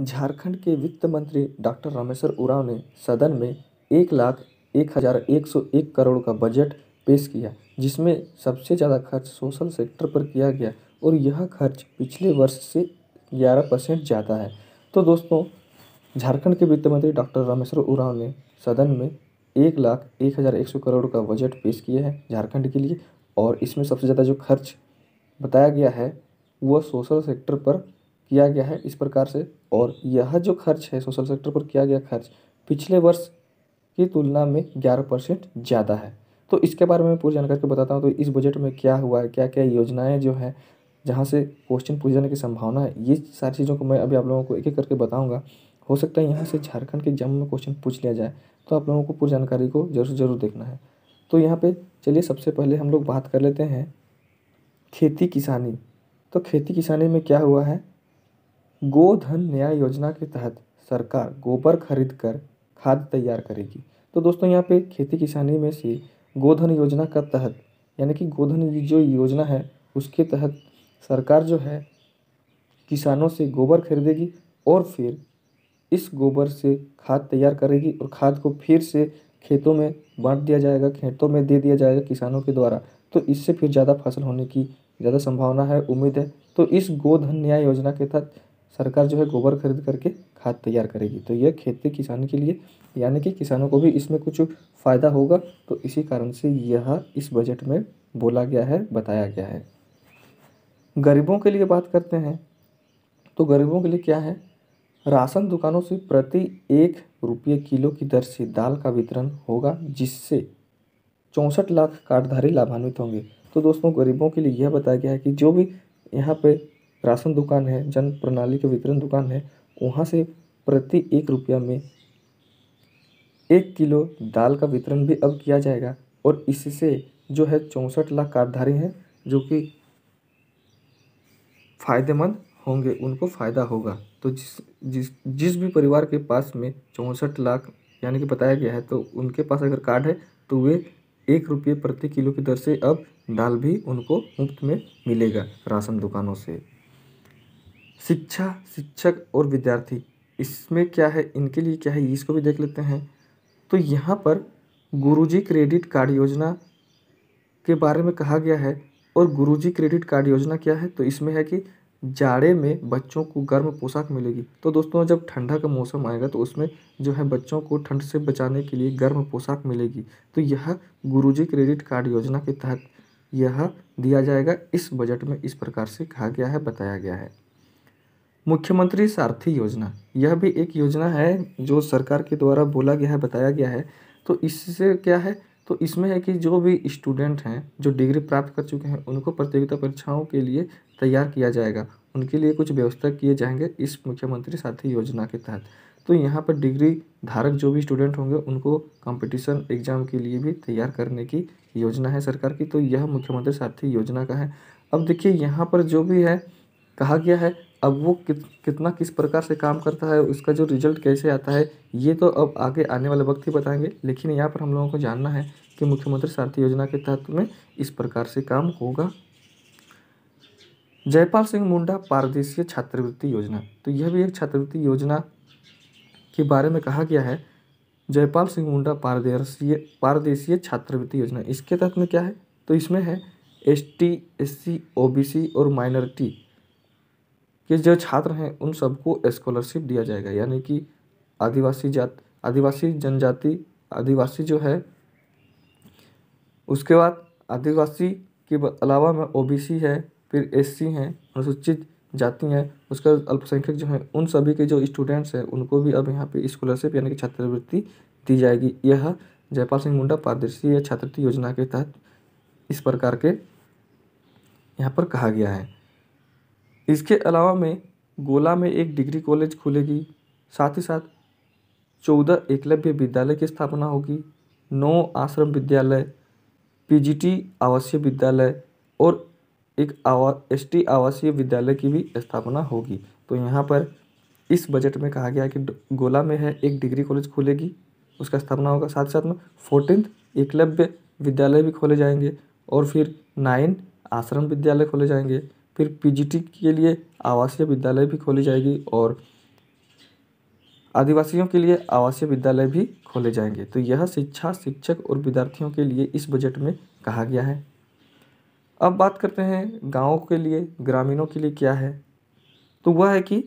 झारखंड के वित्त मंत्री डॉक्टर रामेश्वर उरांव ने सदन में एक लाख एक हज़ार एक सौ एक करोड़ का बजट पेश किया जिसमें सबसे ज़्यादा खर्च सोशल सेक्टर पर किया गया और यह खर्च पिछले वर्ष से ग्यारह परसेंट ज़्यादा है तो दोस्तों झारखंड के वित्त मंत्री डॉक्टर रामेश्वर उरांव ने सदन में एक लाख एक हज़ार एक सौ करोड़ का बजट पेश किया है झारखंड के लिए और इसमें सबसे ज़्यादा जो खर्च बताया गया है वह सोशल सेक्टर पर किया गया है इस प्रकार से और यह जो खर्च है सोशल सेक्टर पर किया गया खर्च पिछले वर्ष की तुलना में ग्यारह परसेंट ज़्यादा है तो इसके बारे में पूरी जानकारी को बताता हूँ तो इस बजट में क्या हुआ है क्या क्या योजनाएँ जो हैं जहाँ से क्वेश्चन पूछ जाने की संभावना है ये सारी चीज़ों को मैं अभी आप लोगों को एक एक करके बताऊँगा हो सकता है यहाँ से झारखंड के एग्जाम में क्वेश्चन पूछ लिया जाए तो आप लोगों को पूरी जानकारी को जरूर जरूर देखना है तो यहाँ पे चलिए सबसे पहले हम लोग बात कर लेते हैं खेती किसानी तो खेती किसानी में क्या हुआ है गोधन न्याय योजना के तहत सरकार गोबर खरीद कर खाद तैयार करेगी तो दोस्तों यहाँ पे खेती किसानी में से गोधन योजना का तहत यानी कि गोधन जो योजना है उसके तहत सरकार जो है किसानों से गोबर खरीदेगी और फिर इस गोबर से खाद तैयार करेगी और खाद को फिर से खेतों में बांट दिया जाएगा खेतों में दे दिया जाएगा किसानों के द्वारा तो इससे फिर ज़्यादा फसल होने की ज़्यादा संभावना है उम्मीद है तो इस गोधन न्याय योजना के तहत सरकार जो है गोबर खरीद करके खाद तैयार करेगी तो यह खेती किसान के लिए यानी कि किसानों को भी इसमें कुछ फ़ायदा होगा तो इसी कारण से यह इस बजट में बोला गया है बताया गया है गरीबों के लिए बात करते हैं तो गरीबों के लिए क्या है राशन दुकानों से प्रति एक रुपये किलो की दर से दाल का वितरण होगा जिससे चौंसठ लाख कार्डधारी लाभान्वित होंगे तो दोस्तों गरीबों के लिए यह बताया गया है कि जो भी यहाँ पे राशन दुकान है जन प्रणाली के वितरण दुकान है वहाँ से प्रति एक रुपया में एक किलो दाल का वितरण भी अब किया जाएगा और इससे जो है चौंसठ लाख कार्डधारी हैं जो कि फ़ायदेमंद होंगे उनको फ़ायदा होगा तो जिस जिस जिस भी परिवार के पास में चौंसठ लाख यानी कि बताया गया है तो उनके पास अगर कार्ड है तो वे एक रुपये प्रति किलो की दर से अब दाल भी उनको मुफ्त में मिलेगा राशन दुकानों से शिक्षा शिक्षक और विद्यार्थी इसमें क्या है इनके लिए क्या है इसको भी देख लेते हैं तो यहाँ पर गुरुजी क्रेडिट कार्ड योजना के बारे में कहा गया है और गुरुजी क्रेडिट कार्ड योजना क्या है तो इसमें है कि जाड़े में बच्चों को गर्म पोशाक मिलेगी तो दोस्तों जब ठंडा का मौसम आएगा तो उसमें जो है बच्चों को ठंड से बचाने के लिए गर्म पोशाक मिलेगी तो यह गुरुजी क्रेडिट कार्ड योजना के तहत यह दिया जाएगा इस बजट में इस प्रकार से कहा गया है बताया गया है मुख्यमंत्री सारथी योजना यह भी एक योजना है जो सरकार के द्वारा बोला गया है बताया गया है तो इससे क्या है तो इसमें है कि जो भी स्टूडेंट हैं जो डिग्री प्राप्त कर चुके हैं उनको प्रतियोगिता परीक्षाओं के लिए तैयार किया जाएगा उनके लिए कुछ व्यवस्था किए जाएंगे इस मुख्यमंत्री साथी योजना के तहत तो यहाँ पर डिग्री धारक जो भी स्टूडेंट होंगे उनको कंपटीशन एग्जाम के लिए भी तैयार करने की योजना है सरकार की तो यह मुख्यमंत्री साथी योजना का है अब देखिए यहाँ पर जो भी है कहा गया है अब वो कित कितना किस प्रकार से काम करता है उसका जो रिजल्ट कैसे आता है ये तो अब आगे आने वाले वक्त ही बताएंगे लेकिन यहाँ पर हम लोगों को जानना है कि मुख्यमंत्री शांति योजना के तहत में इस प्रकार से काम होगा जयपाल सिंह मुंडा पारदेशीय छात्रवृत्ति योजना तो यह भी एक छात्रवृत्ति योजना के बारे में कहा गया है जयपाल सिंह मुंडा पारदर्शीय पारदेशीय छात्रवृत्ति योजना इसके तहत में क्या है तो इसमें है S T S C O B C और माइनॉरिटी कि जो छात्र हैं उन सबको स्कॉलरशिप दिया जाएगा यानी कि आदिवासी जात आदिवासी जनजाति आदिवासी जो है उसके बाद आदिवासी के अलावा में ओबीसी है फिर एससी हैं अनुसूचित जाति हैं बाद अल्पसंख्यक जो हैं उन सभी के जो स्टूडेंट्स हैं उनको भी अब यहाँ पे स्कॉलरशिप यानी कि छात्रवृत्ति दी जाएगी यह जयपाल सिंह मुंडा पारदर्शी या छात्रवृत्ति योजना के तहत इस प्रकार के यहाँ पर कहा गया है इसके अलावा में गोला में एक डिग्री कॉलेज खुलेगी साथ ही साथ चौदह एकलव्य विद्यालय की स्थापना होगी नौ आश्रम विद्यालय पीजीटी आवासीय विद्यालय और एक आवा एस आवासीय विद्यालय की भी स्थापना होगी तो यहाँ पर इस बजट में कहा गया कि गोला में है एक डिग्री कॉलेज खुलेगी उसका स्थापना होगा साथ साथ में फोर्टीन एकलव्य विद्यालय भी खोले जाएंगे और फिर नाइन आश्रम विद्यालय खोले जाएंगे फिर पी के लिए आवासीय विद्यालय भी खोली जाएगी और आदिवासियों के लिए आवासीय विद्यालय भी खोले जाएंगे तो यह शिक्षा शिक्षक और विद्यार्थियों के लिए इस बजट में कहा गया है अब बात करते हैं गाँव के लिए ग्रामीणों के लिए क्या है तो वह है कि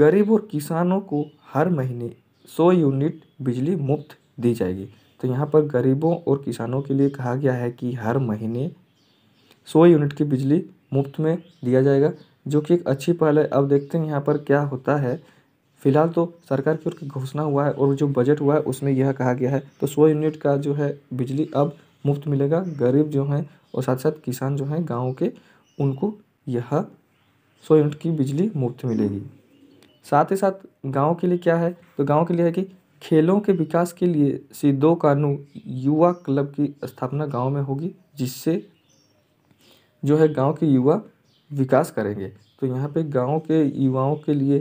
गरीब और किसानों को हर महीने 100 यूनिट बिजली मुफ्त दी जाएगी तो यहाँ पर गरीबों और किसानों के लिए कहा गया है कि हर महीने 100 यूनिट की बिजली मुफ़्त में दिया जाएगा जो कि एक अच्छी पहल है अब देखते हैं यहाँ पर क्या होता है फ़िलहाल तो सरकार की ओर की घोषणा हुआ है और जो बजट हुआ है उसमें यह कहा गया है तो सौ यूनिट का जो है बिजली अब मुफ्त मिलेगा गरीब जो हैं और साथ साथ किसान जो हैं गाँव के उनको यह सौ यूनिट की बिजली मुफ्त मिलेगी साथ ही साथ गाँव के लिए क्या है तो गाँव के लिए है कि खेलों के विकास के लिए सिद्धो कानू युवा क्लब की स्थापना गांव में होगी जिससे जो है गाँव के युवा विकास करेंगे तो यहाँ पे गाँव के युवाओं के लिए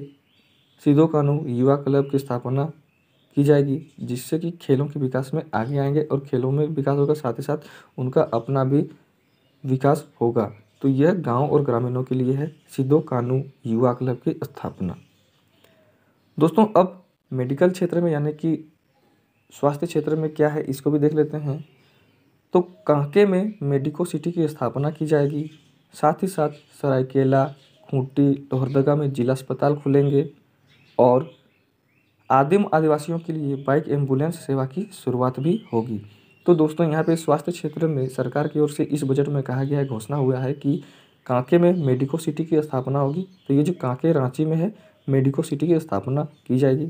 सीधो कानू युवा क्लब की स्थापना की जाएगी जिससे कि खेलों के विकास में आगे आएंगे और खेलों में विकास होगा साथ ही साथ उनका अपना भी विकास होगा तो यह गांव और ग्रामीणों के लिए है सिद्धो कानू युवा क्लब की स्थापना दोस्तों अब मेडिकल क्षेत्र में यानी कि स्वास्थ्य क्षेत्र में क्या है इसको भी देख लेते हैं तो कांके में मेडिको सिटी की स्थापना की जाएगी साथ ही साथ सरायकेला खूंटी लोहरदगा में जिला अस्पताल खुलेंगे और आदिम आदिवासियों के लिए बाइक एम्बुलेंस सेवा की शुरुआत भी होगी तो दोस्तों यहाँ पे स्वास्थ्य क्षेत्र में सरकार की ओर से इस बजट में कहा गया है घोषणा हुआ है कि कांके में मेडिको सिटी की स्थापना होगी तो ये जो कांके रांची में है मेडिको सिटी की स्थापना की जाएगी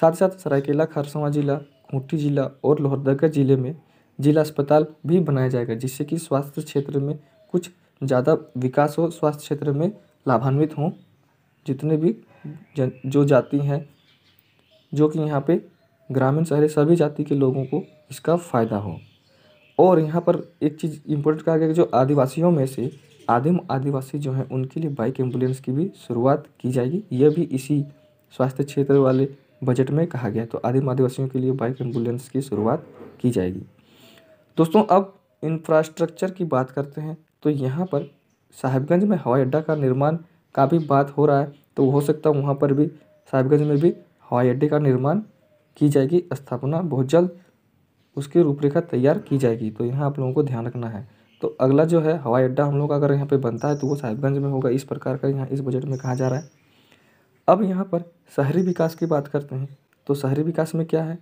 साथ ही साथ सरायकेला खरसवा जिला खूंटी जिला और लोहरदगा जिले में जिला अस्पताल भी बनाया जाएगा जिससे कि स्वास्थ्य क्षेत्र में कुछ ज़्यादा विकास हो स्वास्थ्य क्षेत्र में लाभान्वित हों जितने भी जन जो जाति हैं जो कि यहाँ पे ग्रामीण शहरी सभी जाति के लोगों को इसका फ़ायदा हो और यहाँ पर एक चीज़ इम्पोर्टेंट कहा गया कि जो आदिवासियों में से आदिम आदिवासी जो हैं उनके लिए बाइक एम्बुलेंस की भी शुरुआत की जाएगी यह भी इसी स्वास्थ्य क्षेत्र वाले बजट में कहा गया तो आदिम आदिवासियों के लिए बाइक एम्बुलेंस की शुरुआत की जाएगी दोस्तों अब इंफ्रास्ट्रक्चर की बात करते हैं तो यहाँ पर साहिबगंज में हवाई अड्डा का निर्माण का भी बात हो रहा है तो हो सकता है वहाँ पर भी साहिबगंज में भी हवाई अड्डे का निर्माण की जाएगी स्थापना बहुत जल्द उसकी रूपरेखा तैयार की जाएगी तो यहाँ आप लोगों को ध्यान रखना है तो अगला जो है हवाई अड्डा हम लोग अगर यहाँ पर बनता है तो वो साहिबगंज में होगा इस प्रकार का यहाँ इस बजट में कहा जा रहा है अब यहाँ पर शहरी विकास की बात करते हैं तो शहरी विकास में क्या है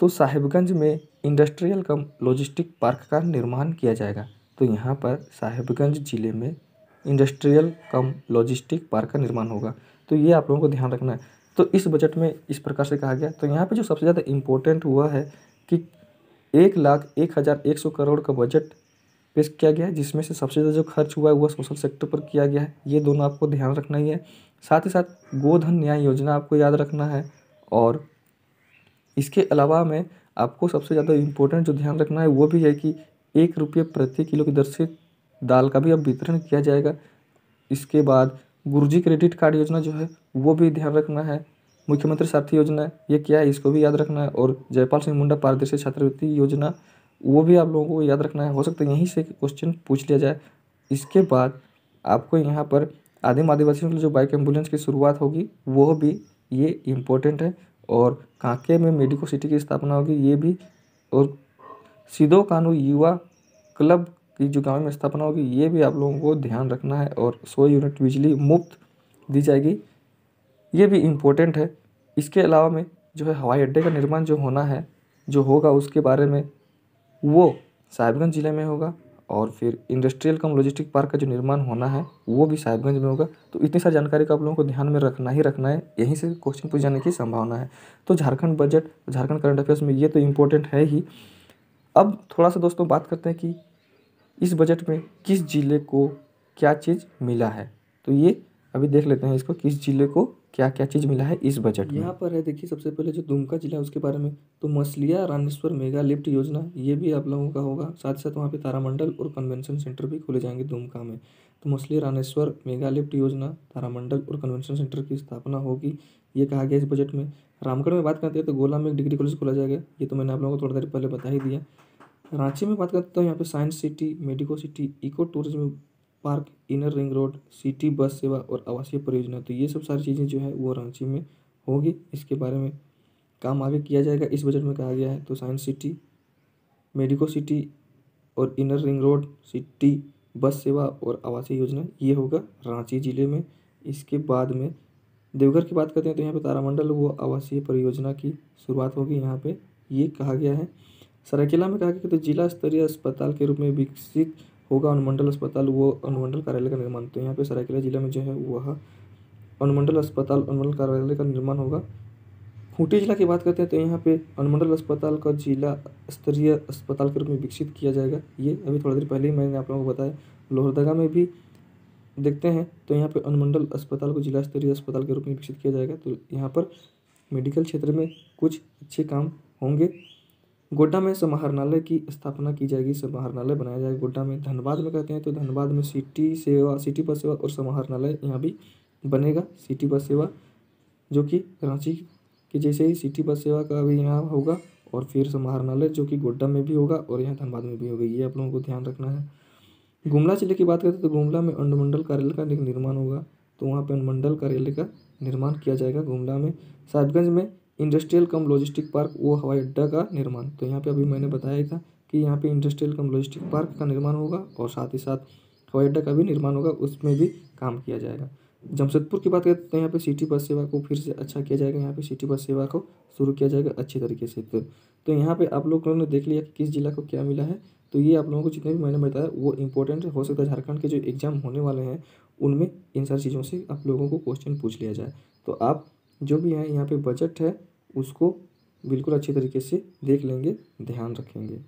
तो साहिबगंज में इंडस्ट्रियल कम लॉजिस्टिक पार्क का निर्माण किया जाएगा तो यहाँ पर साहिबगंज ज़िले में इंडस्ट्रियल कम लॉजिस्टिक पार्क का निर्माण होगा तो ये आप लोगों को ध्यान रखना है तो इस बजट में इस प्रकार से कहा गया तो यहाँ पे जो सबसे ज़्यादा इम्पोर्टेंट हुआ है कि एक लाख एक हज़ार एक सौ करोड़ का बजट पेश किया गया है जिसमें से सबसे ज़्यादा जो खर्च हुआ है वह सोशल सेक्टर पर किया गया है ये दोनों आपको ध्यान रखना ही है साथ ही साथ गोधन न्याय योजना आपको याद रखना है और इसके अलावा में आपको सबसे ज़्यादा इम्पोर्टेंट जो ध्यान रखना है वो भी है कि एक रुपये प्रति किलो की दर से दाल का भी अब वितरण किया जाएगा इसके बाद गुरुजी क्रेडिट कार्ड योजना जो है वो भी ध्यान रखना है मुख्यमंत्री साथी योजना ये क्या है इसको भी याद रखना है और जयपाल सिंह मुंडा पारदर्शी छात्रवृत्ति योजना वो भी आप लोगों को याद रखना है हो सकता है यहीं से क्वेश्चन पूछ लिया जाए इसके बाद आपको यहाँ पर आदिम आदिवासियों के लिए जो बाइक एम्बुलेंस की शुरुआत होगी वो भी ये इम्पोर्टेंट है और कांके में मेडिको सिटी की स्थापना होगी ये भी और सिदो कानू युवा क्लब की जो गाँव में स्थापना होगी ये भी आप लोगों को ध्यान रखना है और सौ यूनिट बिजली मुफ्त दी जाएगी ये भी इम्पोर्टेंट है इसके अलावा में जो है हवाई अड्डे का निर्माण जो होना है जो होगा उसके बारे में वो साहिबगंज ज़िले में होगा और फिर इंडस्ट्रियल कम लॉजिस्टिक पार्क का जो निर्माण होना है वो भी साहिबगंज में होगा तो इतनी सारी जानकारी का आप लोगों को ध्यान में रखना ही रखना है यहीं से क्वेश्चन पूछ जाने की संभावना है तो Jharkhand budget Jharkhand current affairs में ये तो इम्पोर्टेंट है ही अब थोड़ा सा दोस्तों बात करते हैं कि इस बजट में किस ज़िले को क्या चीज़ मिला है तो ये अभी देख लेते हैं इसको किस ज़िले को क्या क्या चीज़ मिला है इस बजट में यहाँ पर है देखिए सबसे पहले जो दुमका जिला है उसके बारे में तो मसलिया रामेश्वर मेगा लिफ्ट योजना ये भी आप लोगों का होगा साथ ही साथ वहाँ पे तारामंडल और कन्वेंशन सेंटर भी खोले जाएंगे दुमका में तो मसलिया रामेश्वर मेगा लिफ्ट योजना तारामंडल और कन्वेंशन सेंटर की स्थापना होगी ये कहा गया इस बजट में रामगढ़ में बात करते हैं तो गोला में एक डिग्री कॉलेज खोला जाएगा ये तो मैंने आप लोगों को थोड़ी देर पहले बता ही दिया रांची में बात करते हैं तो यहाँ पर science city medico city eco tourism park inner ring road city bus सेवा और आवासीय परियोजना तो ये सब सारी चीज़ें जो है वो रांची में होगी इसके बारे में काम आगे किया जाएगा इस बजट में कहा गया है तो साइंस सिटी मेडिको सिटी और inner ring road city bus सेवा और आवासीय योजना ये होगा रांची ज़िले में इसके बाद में देवघर की बात करते हैं तो यहाँ पे तारामंडल वो आवासीय परियोजना की शुरुआत होगी यहाँ पे ये कहा गया है सरायकेला में कहा गया कि तो जिला स्तरीय अस्पताल के रूप में विकसित होगा अनुमंडल अस्पताल वो अनुमंडल कार्यालय का निर्माण तो यहाँ पे सरायकेला जिला में जो है वह अनुमंडल अस्पताल अनुमंडल कार्यालय का निर्माण होगा खूंटी जिला की बात करते हैं तो यहाँ पे अनुमंडल अस्पताल का जिला स्तरीय अस्पताल के रूप में विकसित किया जाएगा ये अभी थोड़ा देर पहले ही मैंने आप लोगों को बताया लोहरदगा में भी देखते हैं तो यहाँ पे अनुमंडल अस्पताल को जिला स्तरीय अस्पताल के रूप में विकसित किया जाएगा तो यहाँ पर मेडिकल क्षेत्र में कुछ अच्छे काम होंगे गोड्डा में समाहरणालय की स्थापना की जाएगी समाहरणालय बनाया जाएगा गोड्डा में धनबाद में कहते हैं तो धनबाद में सिटी सेवा सिटी बस सेवा और समाहरणालय यहाँ भी बनेगा सिटी बस सेवा जो कि रांची के जैसे ही सिटी बस सेवा का भी यहाँ होगा और फिर समाहरणालय जो कि गोड्डा में भी होगा और यहाँ धनबाद में भी होगा ये आप लोगों को ध्यान रखना है गुमला जिले की बात करें तो गुमला में अनुमंडल कार्यालय का निर्माण होगा तो वहाँ पर अनुमंडल कार्यालय का निर्माण किया जाएगा गुमला में साहिबगंज में इंडस्ट्रियल कम लॉजिस्टिक पार्क वो हवाई अड्डा का निर्माण तो यहाँ पे अभी मैंने बताया था कि यहाँ पे इंडस्ट्रियल कम लॉजिस्टिक पार्क का निर्माण होगा और साथ ही साथ हवाई अड्डा का भी निर्माण होगा उसमें भी काम किया जाएगा जमशेदपुर की बात करें तो यहाँ पे सिटी बस सेवा को फिर से अच्छा किया जाएगा यहाँ पे सिटी बस सेवा को शुरू किया जाएगा अच्छे तरीके से तो तो यहाँ पे आप लोगों ने देख लिया कि किस जिला को क्या मिला है तो ये आप लोगों को जितने भी मैंने बताया वो इंपॉर्टेंट हो सकता है झारखंड के जो एग्ज़ाम होने वाले हैं उनमें इन सारी चीज़ों से आप लोगों को क्वेश्चन पूछ लिया जाए तो आप जो भी हैं यहाँ पे बजट है उसको बिल्कुल अच्छी तरीके से देख लेंगे ध्यान रखेंगे